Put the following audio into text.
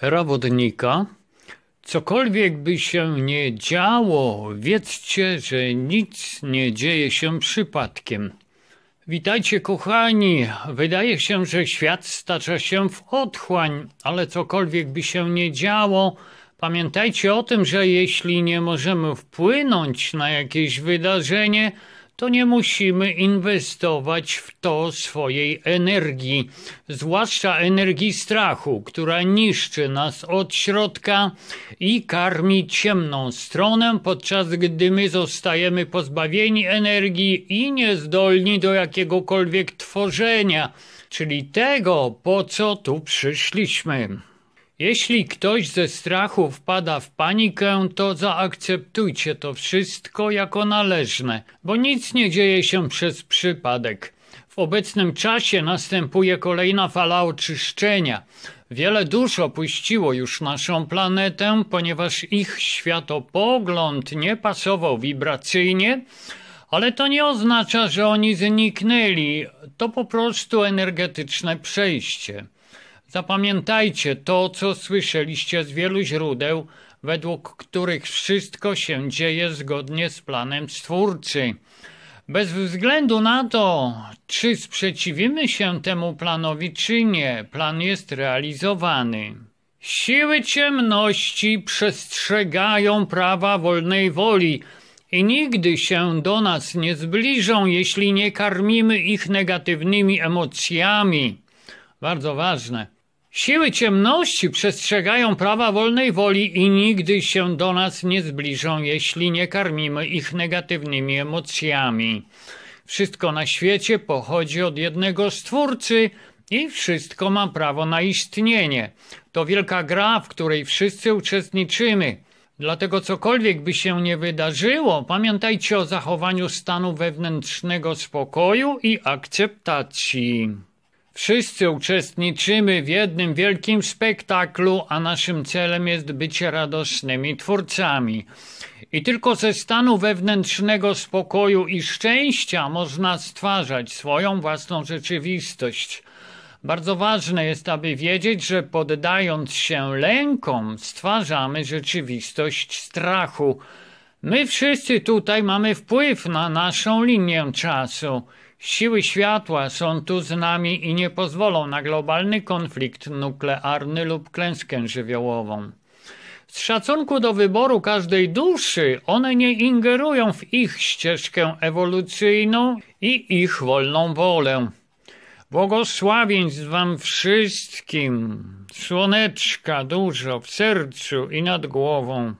robotnika. Cokolwiek by się nie działo, wiedzcie, że nic nie dzieje się przypadkiem. Witajcie, kochani. Wydaje się, że świat stacza się w otchłań, ale cokolwiek by się nie działo, pamiętajcie o tym, że jeśli nie możemy wpłynąć na jakieś wydarzenie, to nie musimy inwestować w to swojej energii, zwłaszcza energii strachu, która niszczy nas od środka i karmi ciemną stronę, podczas gdy my zostajemy pozbawieni energii i niezdolni do jakiegokolwiek tworzenia, czyli tego, po co tu przyszliśmy. Jeśli ktoś ze strachu wpada w panikę, to zaakceptujcie to wszystko jako należne, bo nic nie dzieje się przez przypadek. W obecnym czasie następuje kolejna fala oczyszczenia. Wiele dusz opuściło już naszą planetę, ponieważ ich światopogląd nie pasował wibracyjnie, ale to nie oznacza, że oni zniknęli. To po prostu energetyczne przejście. Zapamiętajcie to, co słyszeliście z wielu źródeł, według których wszystko się dzieje zgodnie z planem Stwórcy. Bez względu na to, czy sprzeciwimy się temu planowi, czy nie, plan jest realizowany. Siły ciemności przestrzegają prawa wolnej woli i nigdy się do nas nie zbliżą, jeśli nie karmimy ich negatywnymi emocjami. Bardzo ważne. Siły ciemności przestrzegają prawa wolnej woli i nigdy się do nas nie zbliżą, jeśli nie karmimy ich negatywnymi emocjami. Wszystko na świecie pochodzi od jednego stwórcy i wszystko ma prawo na istnienie. To wielka gra, w której wszyscy uczestniczymy. Dlatego cokolwiek by się nie wydarzyło, pamiętajcie o zachowaniu stanu wewnętrznego spokoju i akceptacji. Wszyscy uczestniczymy w jednym wielkim spektaklu, a naszym celem jest bycie radosnymi twórcami. I tylko ze stanu wewnętrznego spokoju i szczęścia można stwarzać swoją własną rzeczywistość. Bardzo ważne jest, aby wiedzieć, że poddając się lękom, stwarzamy rzeczywistość strachu. My wszyscy tutaj mamy wpływ na naszą linię czasu. Siły światła są tu z nami i nie pozwolą na globalny konflikt nuklearny lub klęskę żywiołową. Z szacunku do wyboru każdej duszy, one nie ingerują w ich ścieżkę ewolucyjną i ich wolną wolę. Błogosławieństw wam wszystkim, słoneczka dużo w sercu i nad głową.